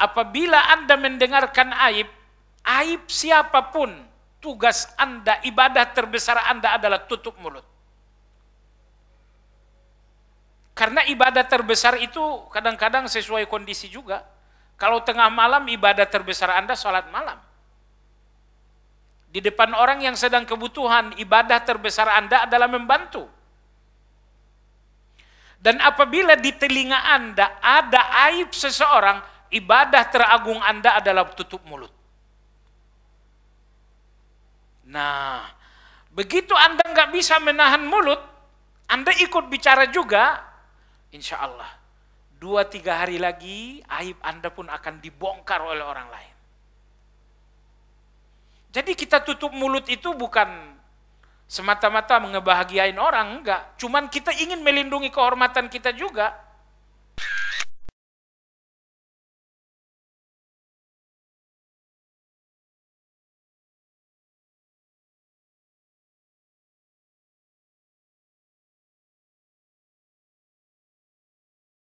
apabila Anda mendengarkan aib, aib siapapun, tugas Anda, ibadah terbesar Anda adalah tutup mulut. Karena ibadah terbesar itu kadang-kadang sesuai kondisi juga. Kalau tengah malam ibadah terbesar Anda sholat malam. Di depan orang yang sedang kebutuhan, ibadah terbesar Anda adalah membantu. Dan apabila di telinga Anda ada aib seseorang, ibadah teragung Anda adalah tutup mulut. Nah, begitu Anda nggak bisa menahan mulut, Anda ikut bicara juga, insya Allah, dua tiga hari lagi, aib Anda pun akan dibongkar oleh orang lain. Jadi kita tutup mulut itu bukan semata-mata mengebahagiain orang, enggak. Cuman kita ingin melindungi kehormatan kita juga.